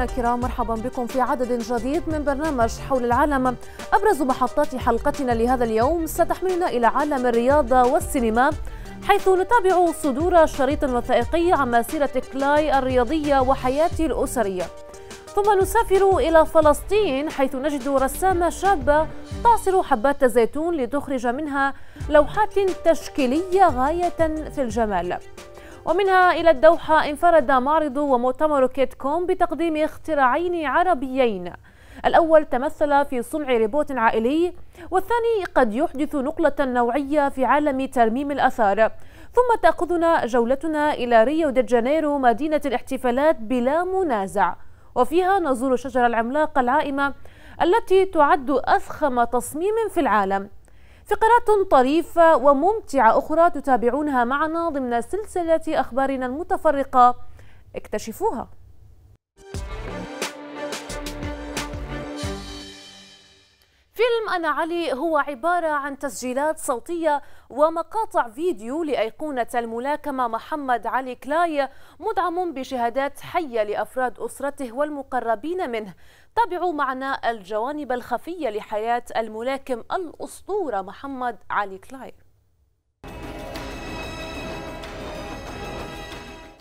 مشاهدينا الكرام مرحبا بكم في عدد جديد من برنامج حول العالم أبرز محطات حلقتنا لهذا اليوم ستحملنا إلى عالم الرياضة والسينما حيث نتابع صدور شريط وثائقي عن مسيرة كلاي الرياضية وحياتي الأسرية ثم نسافر إلى فلسطين حيث نجد رسامة شابة تعصر حبات زيتون لتخرج منها لوحات تشكيلية غاية في الجمال ومنها إلى الدوحة انفرد معرض ومؤتمر كيت كوم بتقديم اختراعين عربيين الأول تمثل في صنع ريبوت عائلي والثاني قد يحدث نقلة نوعية في عالم ترميم الأثار ثم تأخذنا جولتنا إلى ريو دي جانيرو مدينة الاحتفالات بلا منازع وفيها نزور الشجرة العملاقة العائمة التي تعد أفخم تصميم في العالم فقرات طريفة وممتعة أخرى تتابعونها معنا ضمن سلسلة أخبارنا المتفرقة اكتشفوها فيلم أنا علي هو عبارة عن تسجيلات صوتية ومقاطع فيديو لأيقونة الملاكمة محمد علي كلاي مدعم بشهادات حية لأفراد أسرته والمقربين منه تابعوا معنا الجوانب الخفية لحياة الملاكم الأسطورة محمد علي كلاي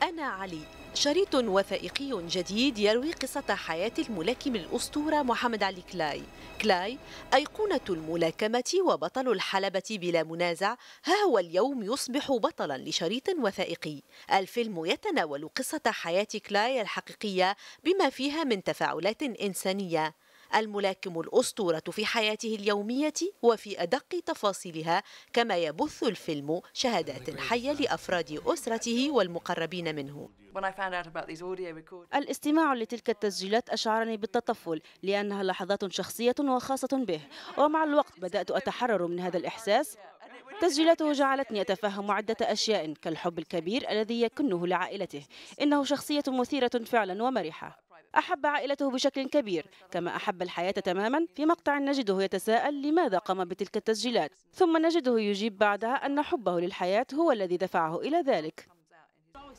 أنا علي شريط وثائقي جديد يروي قصة حياة الملاكم الأسطورة محمد علي كلاي كلاي أيقونة الملاكمة وبطل الحلبة بلا منازع ها هو اليوم يصبح بطلا لشريط وثائقي الفيلم يتناول قصة حياة كلاي الحقيقية بما فيها من تفاعلات إنسانية الملاكم الأسطورة في حياته اليومية وفي أدق تفاصيلها كما يبث الفيلم شهادات حية لأفراد أسرته والمقربين منه الاستماع لتلك التسجيلات أشعرني بالتطفل لأنها لحظات شخصية وخاصة به ومع الوقت بدأت أتحرر من هذا الإحساس تسجيلاته جعلتني أتفهم عدة أشياء كالحب الكبير الذي يكنه لعائلته إنه شخصية مثيرة فعلا ومرحة أحب عائلته بشكل كبير كما أحب الحياة تماما في مقطع نجده يتساءل لماذا قام بتلك التسجيلات ثم نجده يجيب بعدها أن حبه للحياة هو الذي دفعه إلى ذلك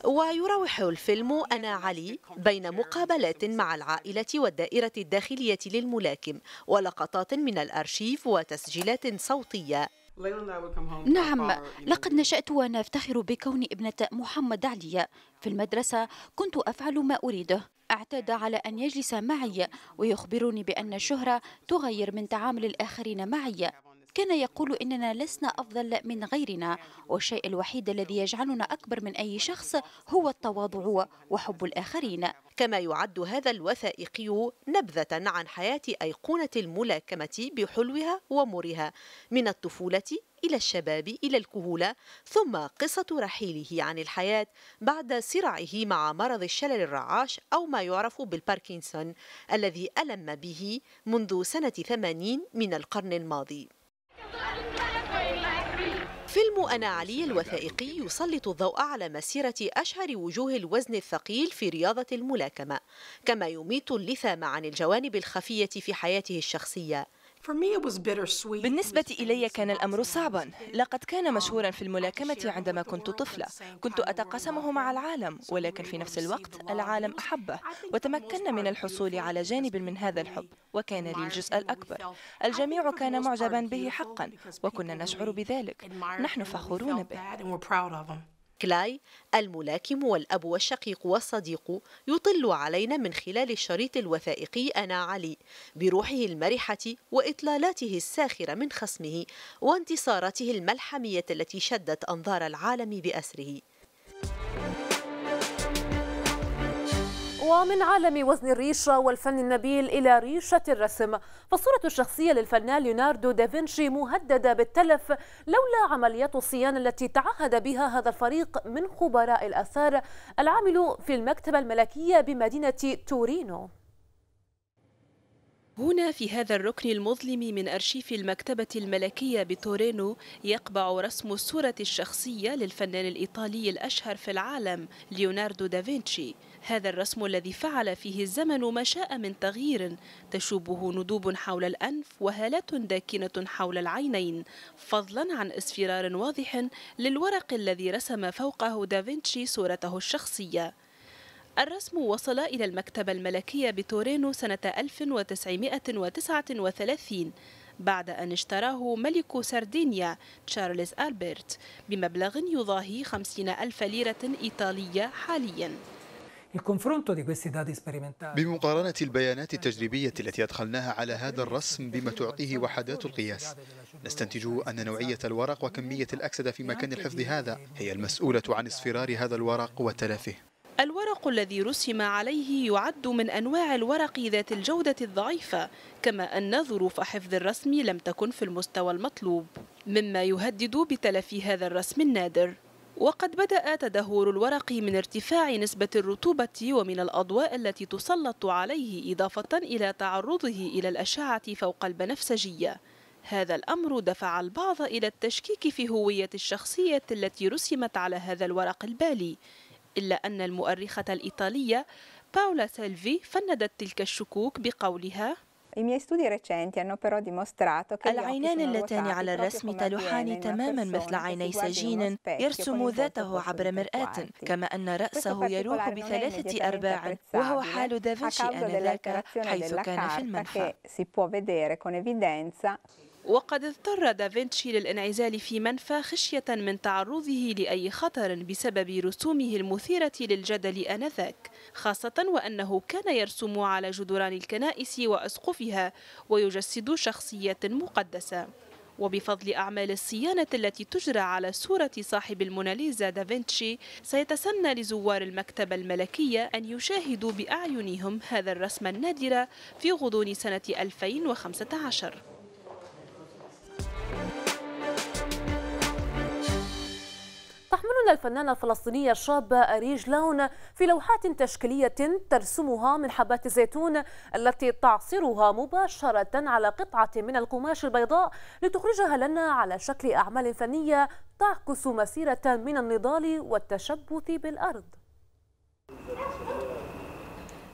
ويروح الفيلم أنا علي بين مقابلات مع العائلة والدائرة الداخلية للملاكم ولقطات من الأرشيف وتسجيلات صوتية نعم لقد نشأت وأنا أفتخر بكوني ابنة محمد علي في المدرسة كنت أفعل ما أريده اعتاد على أن يجلس معي ويخبرني بأن الشهرة تغير من تعامل الآخرين معي كان يقول إننا لسنا أفضل من غيرنا والشيء الوحيد الذي يجعلنا أكبر من أي شخص هو التواضع وحب الآخرين كما يعد هذا الوثائقي نبذة عن حياة أيقونة الملاكمة بحلوها ومرها من الطفولة إلى الشباب إلى الكهولة ثم قصة رحيله عن الحياة بعد صراعه مع مرض الشلل الرعاش أو ما يعرف بالباركنسون الذي ألم به منذ سنة 80 من القرن الماضي فيلم أنا علي الوثائقي يسلط الضوء على مسيرة أشهر وجوه الوزن الثقيل في رياضة الملاكمة كما يميت اللثام عن الجوانب الخفية في حياته الشخصية بالنسبة إلي كان الأمر صعبا لقد كان oh, مشهورا في الملاكمة عندما كنت طفلة كنت أتقاسمه مع العالم ولكن في نفس الوقت العالم أحبه وتمكنا من الحصول على جانب من هذا الحب وكان لي الجزء الأكبر الجميع كان معجبا به حقا وكنا نشعر بذلك نحن فخورون به كلاي الملاكم والأب والشقيق والصديق يطل علينا من خلال الشريط الوثائقي أنا علي بروحه المرحة وإطلالاته الساخرة من خصمه وانتصاراته الملحمية التي شدت أنظار العالم بأسره ومن عالم وزن الريشة والفن النبيل إلى ريشة الرسم فالصورة الشخصية للفنان ليوناردو دافنشي مهددة بالتلف لولا عمليات الصيانة التي تعهد بها هذا الفريق من خبراء الآثار العامل في المكتبة الملكية بمدينة تورينو هنا في هذا الركن المظلم من أرشيف المكتبة الملكية بتورينو يقبع رسم الصورة الشخصية للفنان الإيطالي الأشهر في العالم ليوناردو دافنشي هذا الرسم الذي فعل فيه الزمن ما شاء من تغيير تشوبه ندوب حول الأنف وهالات داكنة حول العينين فضلا عن اصفرار واضح للورق الذي رسم فوقه دافنشي صورته الشخصية الرسم وصل إلى المكتبة الملكية بتورينو سنة 1939 بعد أن اشتراه ملك سردينيا تشارلز ألبرت بمبلغ يضاهي 50 ألف ليرة إيطالية حالياً بمقارنة البيانات التجريبية التي أدخلناها على هذا الرسم بما تعطيه وحدات القياس نستنتج أن نوعية الورق وكمية الأكسدة في مكان الحفظ هذا هي المسؤولة عن اصفرار هذا الورق وتلفه الورق الذي رسم عليه يعد من أنواع الورق ذات الجودة الضعيفة كما أن ظروف حفظ الرسم لم تكن في المستوى المطلوب مما يهدد بتلف هذا الرسم النادر وقد بدأ تدهور الورق من ارتفاع نسبة الرطوبة ومن الأضواء التي تسلط عليه إضافة إلى تعرضه إلى الأشعة فوق البنفسجية هذا الأمر دفع البعض إلى التشكيك في هوية الشخصية التي رسمت على هذا الورق البالي إلا أن المؤرخة الإيطالية باولا سيلفي فندت تلك الشكوك بقولها العينان اللتان على الرسم تلوحان تماما مثل عيني سجين يرسم ذاته عبر مرآة كما أن رأسه يروح بثلاثة أرباع وهو حال دافنشي آنذاك حيث كان في المنفى وقد اضطر دافنشي للانعزال في منفى خشية من تعرضه لأي خطر بسبب رسومه المثيرة للجدل آنذاك خاصة وأنه كان يرسم على جدران الكنائس وأسقفها ويجسد شخصية مقدسة وبفضل أعمال الصيانة التي تجرى على صورة صاحب الموناليزا دافنشي سيتسنى لزوار المكتبة الملكية أن يشاهدوا بأعينهم هذا الرسم النادر في غضون سنة 2015 تحملنا الفنانة الفلسطينية الشابة أريج لون في لوحات تشكيلية ترسمها من حبات الزيتون التي تعصرها مباشرة على قطعة من القماش البيضاء لتخرجها لنا على شكل أعمال فنية تعكس مسيرة من النضال والتشبث بالأرض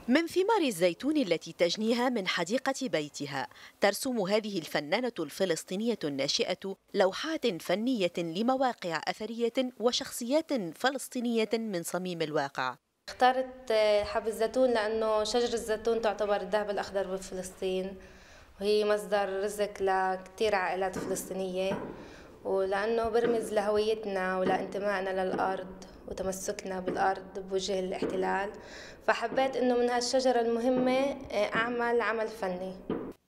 من ثمار الزيتون التي تجنيها من حديقة بيتها ترسم هذه الفنانة الفلسطينية الناشئة لوحات فنية لمواقع أثرية وشخصيات فلسطينية من صميم الواقع اخترت آه، حب الزيتون لأنه شجر الزيتون تعتبر الذهب الأخضر بفلسطين وهي مصدر رزق لكثير عائلات فلسطينية ولأنه برمز لهويتنا ولانتمائنا للأرض وتمسكنا بالأرض بوجه الاحتلال فحبيت أنه من هالشجرة المهمة آه، أعمل عمل فني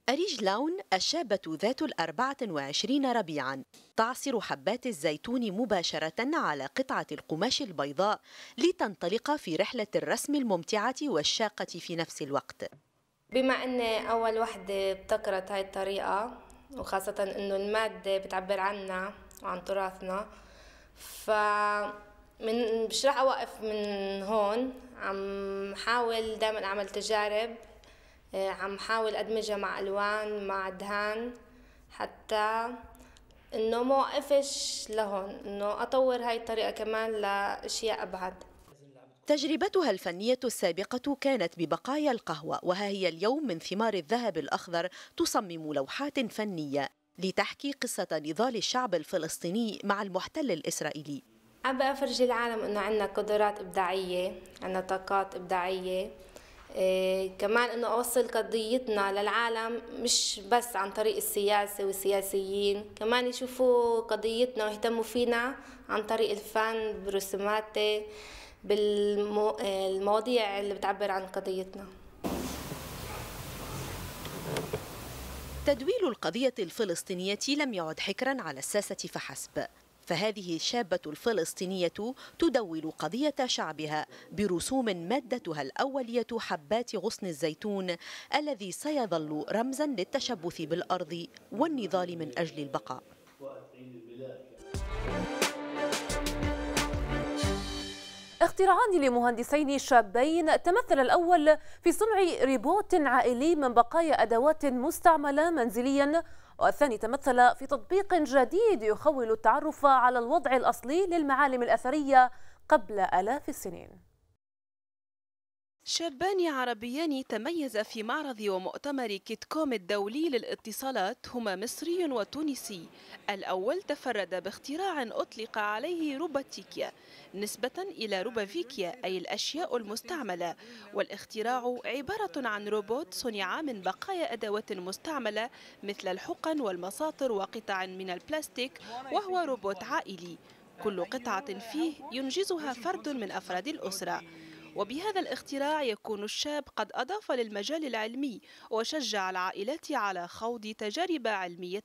أريج لون الشابة ذات الأربعة وعشرين ربيعا تعصر حبات الزيتون مباشرة على قطعة القماش البيضاء لتنطلق في رحلة الرسم الممتعة والشاقة في نفس الوقت بما أني أول وحدة ابتكرت هاي الطريقة وخاصة أنه المادة بتعبر عنا وعن تراثنا ف من مش راح اوقف من هون عم حاول دائما اعمل تجارب آه، عم حاول ادمجها مع الوان مع دهان حتى انه ما اوقفش لهون انه اطور هاي الطريقه كمان لاشياء ابعد تجربتها الفنية السابقة كانت ببقايا القهوة وها هي اليوم من ثمار الذهب الأخضر تصمم لوحات فنية لتحكي قصة نضال الشعب الفلسطيني مع المحتل الإسرائيلي عم افرجي العالم انه عندنا قدرات ابداعيه عندنا طاقات ابداعيه إيه كمان انه اوصل قضيتنا للعالم مش بس عن طريق السياسه والسياسيين كمان يشوفوا قضيتنا ويهتموا فينا عن طريق الفن برسوماتي بالمواضيع اللي بتعبر عن قضيتنا تدويل القضية الفلسطينية لم يعد حكرا على الساسة فحسب فهذه الشابة الفلسطينية تدول قضية شعبها برسوم مادتها الأولية حبات غصن الزيتون الذي سيظل رمزا للتشبث بالأرض والنضال من أجل البقاء اختراعان لمهندسين شابين تمثل الأول في صنع ريبوت عائلي من بقايا أدوات مستعملة منزليا والثاني تمثل في تطبيق جديد يخول التعرف على الوضع الأصلي للمعالم الأثرية قبل آلاف السنين شابان عربيان تميزا في معرض ومؤتمر كيتكوم الدولي للاتصالات هما مصري وتونسي الأول تفرد باختراع أطلق عليه روباتيكيا نسبة إلى روبافيكيا أي الأشياء المستعملة والاختراع عبارة عن روبوت صنع من بقايا أدوات مستعملة مثل الحقن والمساطر وقطع من البلاستيك وهو روبوت عائلي كل قطعة فيه ينجزها فرد من أفراد الأسرة وبهذا الاختراع يكون الشاب قد أضاف للمجال العلمي وشجع العائلات على خوض تجارب علمية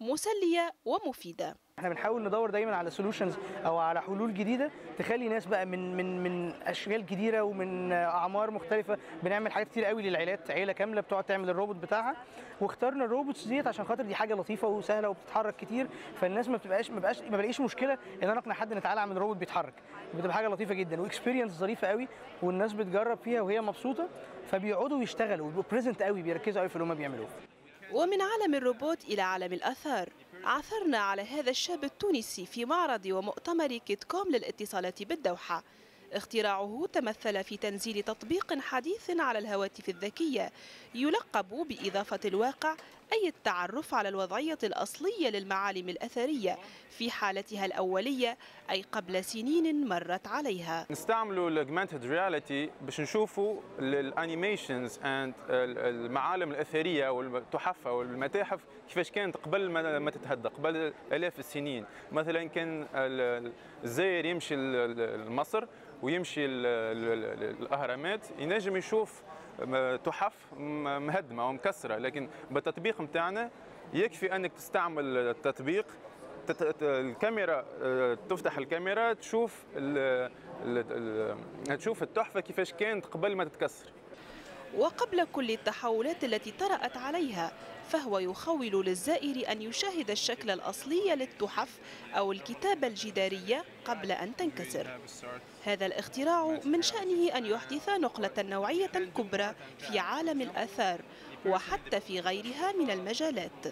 مسلية ومفيدة احنا بنحاول ندور دايما على سولوشنز او على حلول جديده تخلي ناس بقى من من من اشكال كتيره ومن اعمار مختلفه بنعمل حاجات كتير قوي للعيلات عيله كامله بتقعد تعمل الروبوت بتاعها واخترنا الروبوتس ديت عشان خاطر دي حاجه لطيفه وسهله وبتتحرك كتير فالناس ما بتبقاش ما بقاش ما بلاقيش مشكله ان انا اقنع حد ان تعالى اعمل روبوت بيتحرك بتبقى حاجه لطيفه جدا واكسبيرينس ظريفه قوي والناس بتجرب فيها وهي مبسوطه فبيقعدوا يشتغلوا ويبقوا بريزنت قوي بيركزوا قوي في اللي هم بيعملوه ومن عالم الروبوت الى عالم الاثار عثرنا على هذا الشاب التونسي في معرض ومؤتمر كيتكوم للاتصالات بالدوحة اختراعه تمثل في تنزيل تطبيق حديث على الهواتف الذكية يلقب بإضافة الواقع أي التعرف على الوضعية الأصلية للمعالم الأثرية في حالتها الأولية أي قبل سنين مرت عليها نستعملوا الاجمانتد رياليتي باش نشوفوا الانيميشنز اند المعالم الأثرية والتحف والمتاحف كيفاش كانت قبل ما تتهدى قبل آلاف السنين مثلا كان الزائر يمشي لمصر ويمشي الاهرامات ينجم يشوف تحف مهدمه ومكسره لكن بالتطبيق نتاعنا يكفي انك تستعمل التطبيق الكاميرا آه، تفتح الكاميرا تشوف تشوف التحفه كيفاش كانت قبل ما تتكسر وقبل كل التحولات التي طرأت عليها فهو يخول للزائر أن يشاهد الشكل الأصلي للتحف أو الكتابة الجدارية قبل أن تنكسر هذا الاختراع من شأنه أن يحدث نقلة نوعية كبرى في عالم الآثار وحتى في غيرها من المجالات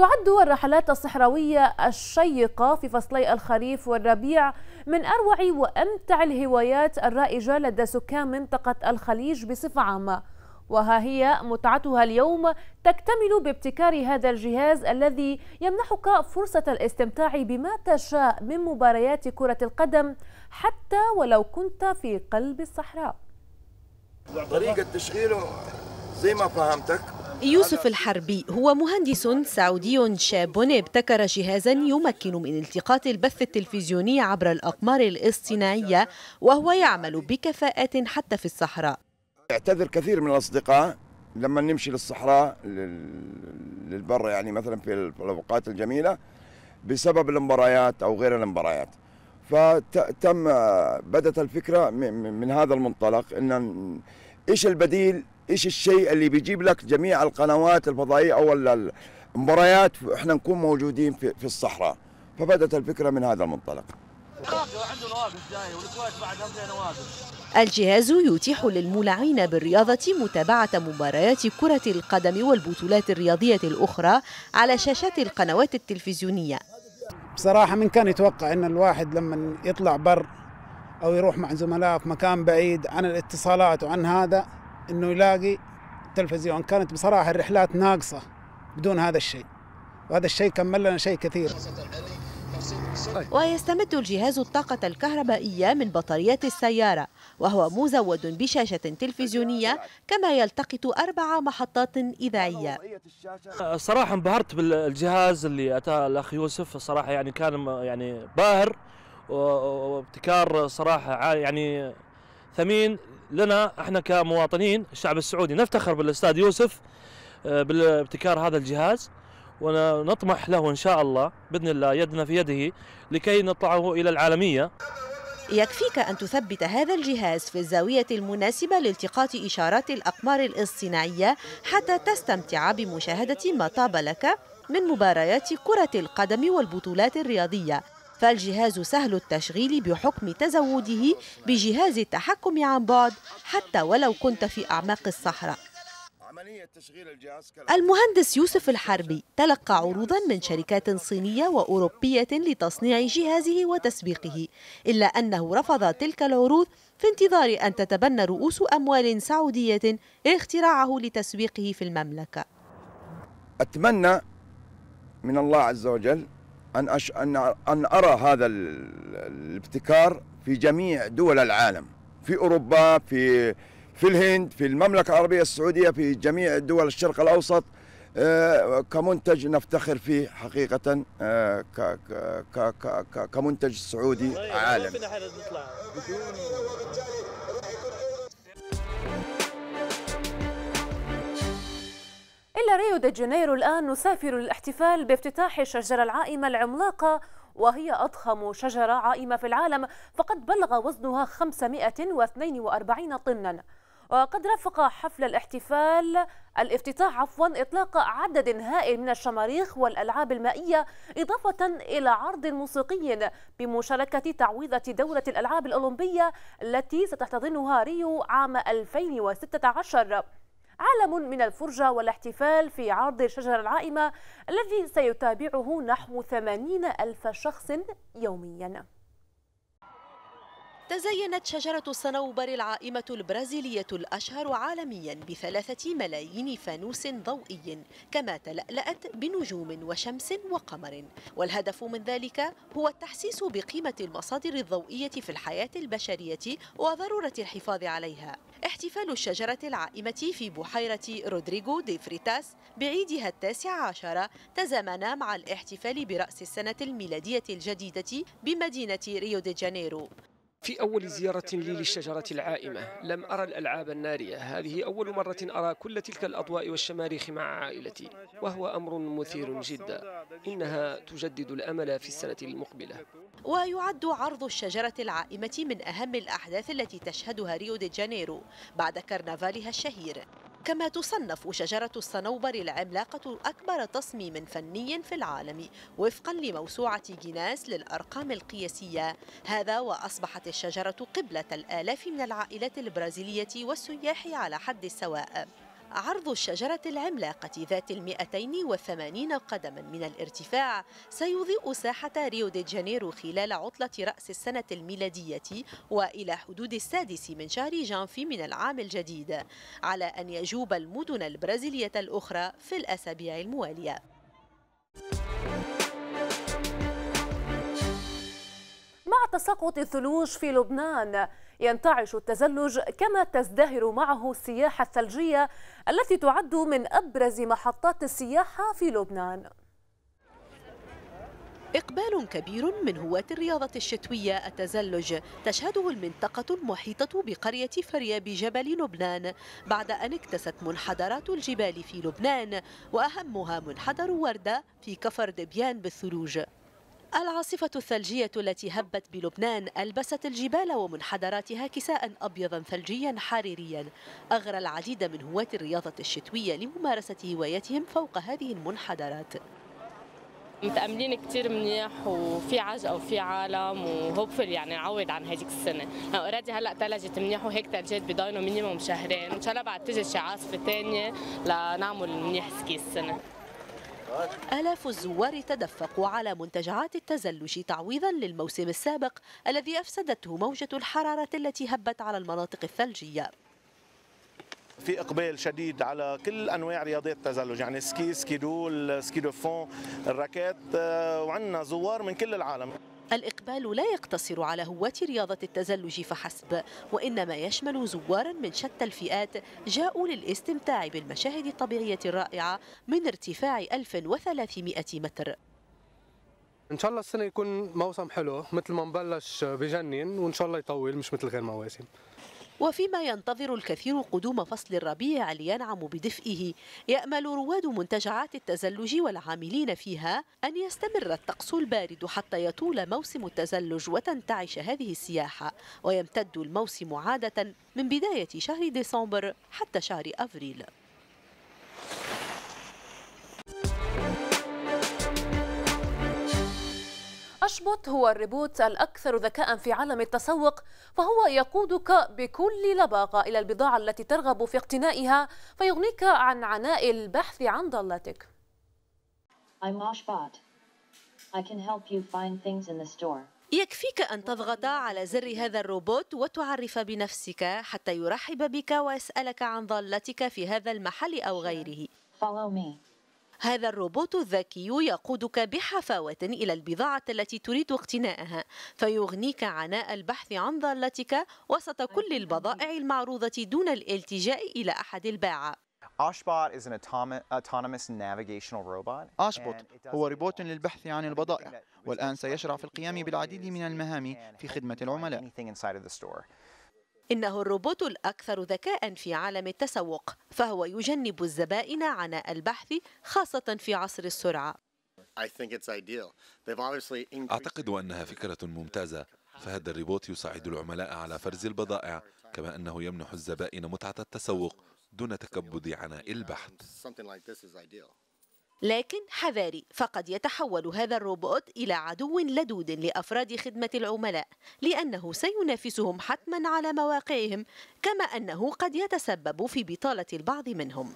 تعد الرحلات الصحراوية الشيقة في فصلي الخريف والربيع من أروع وأمتع الهوايات الرائجة لدى سكان منطقة الخليج بصفة عامة وها هي متعتها اليوم تكتمل بابتكار هذا الجهاز الذي يمنحك فرصة الاستمتاع بما تشاء من مباريات كرة القدم حتى ولو كنت في قلب الصحراء طريقة تشغيله زي ما فهمتك يوسف الحربي هو مهندس سعودي شاب ابتكر جهازا يمكن من التقاط البث التلفزيوني عبر الأقمار الاصطناعية وهو يعمل بكفاءة حتى في الصحراء اعتذر كثير من الأصدقاء لما نمشي للصحراء للبر يعني مثلا في الأوقات الجميلة بسبب المباريات أو غير المباريات فتم بدت الفكرة من هذا المنطلق أن إيش البديل ايش الشيء اللي بيجيب لك جميع القنوات الفضائيه او المباريات احنا نكون موجودين في, في الصحراء فبدت الفكره من هذا المنطلق الجهاز يتيح للمولعين بالرياضة متابعة مباريات كرة القدم والبطولات الرياضية الأخرى على شاشات القنوات التلفزيونية بصراحة من كان يتوقع أن الواحد لما يطلع بر أو يروح مع زملاء في مكان بعيد عن الاتصالات وعن هذا انه يلاقي تلفزيون كانت بصراحه الرحلات ناقصه بدون هذا الشيء وهذا الشيء كمل لنا شيء كثير طيب. ويستمد الجهاز الطاقة الكهربائية من بطاريات السيارة وهو مزود بشاشة تلفزيونية كما يلتقط أربع محطات إذاعية صراحة انبهرت بالجهاز اللي أتى الأخ يوسف صراحة يعني كان يعني باهر وابتكار صراحة يعني ثمين لنا احنا كمواطنين الشعب السعودي نفتخر بالاستاذ يوسف آه، بابتكار هذا الجهاز ونطمح له ان شاء الله باذن الله يدنا في يده لكي نطلعه الى العالميه يكفيك أن تثبت هذا الجهاز في الزاوية المناسبة لالتقاط إشارات الأقمار الاصطناعية حتى تستمتع بمشاهدة ما طاب لك من مباريات كرة القدم والبطولات الرياضية فالجهاز سهل التشغيل بحكم تزوده بجهاز التحكم عن بعد حتى ولو كنت في أعماق الصحراء المهندس يوسف الحربي تلقى عروضا من شركات صينية وأوروبية لتصنيع جهازه وتسويقه إلا أنه رفض تلك العروض في انتظار أن تتبنى رؤوس أموال سعودية اختراعه لتسويقه في المملكة أتمنى من الله عز وجل أن, أش... أن... أن أرى هذا الابتكار في جميع دول العالم في أوروبا في في الهند في المملكة العربية السعودية في جميع دول الشرق الأوسط آه، كمنتج نفتخر فيه حقيقة آه، كمنتج سعودي طيب، عالمي إلى ريو دي جانيرو الآن نسافر للاحتفال بافتتاح الشجرة العائمة العملاقة وهي أضخم شجرة عائمة في العالم فقد بلغ وزنها 542 طناً وقد رافق حفل الاحتفال الافتتاح عفوا إطلاق عدد هائل من الشماريخ والألعاب المائية إضافة إلى عرض موسيقي بمشاركة تعويضة دورة الألعاب الأولمبية التي ستحتضنها ريو عام 2016 عالم من الفرجة والاحتفال في عرض الشجرة العائمة الذي سيتابعه نحو 80 ألف شخص يومياً تزينت شجرة الصنوبر العائمة البرازيلية الأشهر عالميا بثلاثة ملايين فانوس ضوئي كما تلألأت بنجوم وشمس وقمر والهدف من ذلك هو التحسيس بقيمة المصادر الضوئية في الحياة البشرية وضرورة الحفاظ عليها احتفال الشجرة العائمة في بحيرة رودريغو دي فريتاس بعيدها التاسع عشر تزامن مع الاحتفال برأس السنة الميلادية الجديدة بمدينة ريو دي جانيرو في أول زيارة لي للشجرة العائمة لم أرى الألعاب النارية هذه أول مرة أرى كل تلك الأضواء والشماريخ مع عائلتي وهو أمر مثير جدا إنها تجدد الأمل في السنة المقبلة ويعد عرض الشجرة العائمة من أهم الأحداث التي تشهدها ريو دي جانيرو بعد كرنفالها الشهير كما تصنف شجرة الصنوبر العملاقة أكبر تصميم فني في العالم وفقا لموسوعة جيناس للأرقام القياسية هذا وأصبحت الشجرة قبلة الآلاف من العائلات البرازيلية والسياح على حد سواء عرض الشجرة العملاقة ذات المئتين وثمانين قدما من الارتفاع سيضيء ساحة ريو دي جانيرو خلال عطلة رأس السنة الميلادية وإلى حدود السادس من شهر جانفي من العام الجديد على أن يجوب المدن البرازيلية الأخرى في الأسابيع الموالية مع تساقط الثلوج في لبنان ينتعش التزلج كما تزدهر معه السياحة الثلجية التي تعد من أبرز محطات السياحة في لبنان إقبال كبير من هواة الرياضة الشتوية التزلج تشهده المنطقة المحيطة بقرية فريا بجبل لبنان بعد أن اكتست منحدرات الجبال في لبنان وأهمها منحدر وردة في كفر دبيان بالثلوج العاصفة الثلجية التي هبت بلبنان ألبست الجبال ومنحدراتها كساء أبيضا ثلجيا حريريا أغرى العديد من هواة الرياضة الشتوية لممارسة هوايتهم فوق هذه المنحدرات متأملين كثير منيح وفي عجقة وفي عالم وهوبفل يعني نعوض عن هذيك السنة، اوريدي هلا ثلجت منيح وهيك ثلجات بضاينوا مينيموم شهرين، إن شاء الله بعد تجي شي عاصفة ثانية لنعمل منيح سكي السنة. آلاف الزوار تدفقوا على منتجعات التزلج تعويضا للموسم السابق الذي أفسدته موجة الحرارة التي هبت على المناطق الثلجية في اقبال شديد على كل انواع رياضات التزلج يعني سكي سكي دول سكي دو فون الراكات آه، وعندنا زوار من كل العالم الإقبال لا يقتصر على هواة رياضة التزلج فحسب وإنما يشمل زوارا من شتى الفئات جاءوا للاستمتاع بالمشاهد الطبيعية الرائعة من ارتفاع 1300 متر ان شاء الله السنه يكون موسم حلو مثل ما نبلش بجنن وان شاء الله يطول مش مثل غير مواسم وفيما ينتظر الكثير قدوم فصل الربيع لينعم بدفئه يأمل رواد منتجعات التزلج والعاملين فيها أن يستمر الطقس البارد حتى يطول موسم التزلج وتنتعش هذه السياحة ويمتد الموسم عادة من بداية شهر ديسمبر حتى شهر أفريل أشبوت هو الريبوت الأكثر ذكاء في عالم التسوق فهو يقودك بكل لباقة إلى البضاعة التي ترغب في اقتنائها فيغنيك عن عناء البحث عن ضالتك يكفيك أن تضغط على زر هذا الروبوت وتعرف بنفسك حتى يرحب بك ويسألك عن ضالتك في هذا المحل أو غيره. هذا الروبوت الذكي يقودك بحفاوة إلى البضاعة التي تريد اقتناءها فيغنيك عناء البحث عن ضالتك وسط كل البضائع المعروضة دون الالتجاء إلى أحد الباعة أشبوت هو روبوت للبحث عن البضائع والآن سيشرع في القيام بالعديد من المهام في خدمة العملاء إنه الروبوت الأكثر ذكاء في عالم التسوق فهو يجنب الزبائن عناء البحث خاصة في عصر السرعة أعتقد أنها فكرة ممتازة فهذا الروبوت يساعد العملاء على فرز البضائع كما أنه يمنح الزبائن متعة التسوق دون تكبد عناء البحث لكن حذاري فقد يتحول هذا الروبوت إلى عدو لدود لأفراد خدمة العملاء لأنه سينافسهم حتما على مواقعهم كما أنه قد يتسبب في بطالة البعض منهم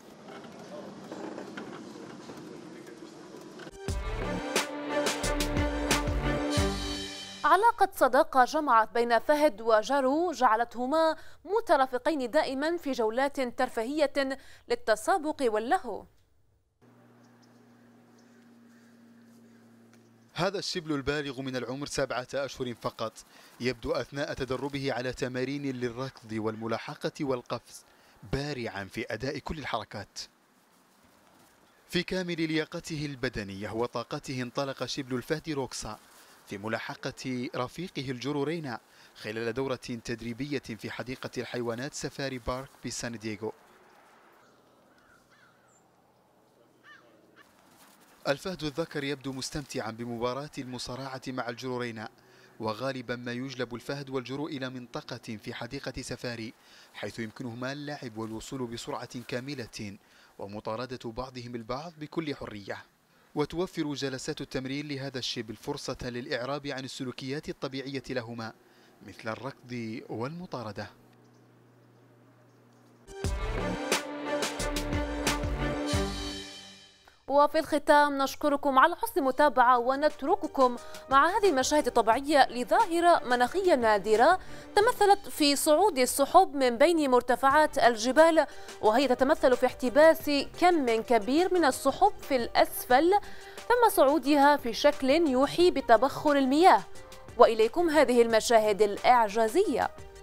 علاقة صداقة جمعت بين فهد وجارو جعلتهما مترافقين دائما في جولات ترفيهية للتسابق واللهو هذا الشبل البالغ من العمر سبعة أشهر فقط يبدو أثناء تدربه على تمارين للركض والملاحقة والقفز بارعا في أداء كل الحركات في كامل لياقته البدنية وطاقته انطلق شبل الفهد روكسا في ملاحقة رفيقه الجرورينا خلال دورة تدريبية في حديقة الحيوانات سفاري بارك بسان دييغو الفهد الذكر يبدو مستمتعا بمباراة المصارعة مع الجرورين وغالبا ما يجلب الفهد والجرو إلى منطقة في حديقة سفاري حيث يمكنهما اللعب والوصول بسرعة كاملة ومطاردة بعضهم البعض بكل حرية وتوفر جلسات التمرين لهذا الشيب الفرصة للإعراب عن السلوكيات الطبيعية لهما مثل الركض والمطاردة وفي الختام نشكركم على حسن المتابعة ونترككم مع هذه المشاهد الطبيعية لظاهرة مناخية نادرة تمثلت في صعود السحب من بين مرتفعات الجبال وهي تتمثل في احتباس كم كبير من السحب في الأسفل ثم صعودها في شكل يوحي بتبخر المياه وإليكم هذه المشاهد الإعجازية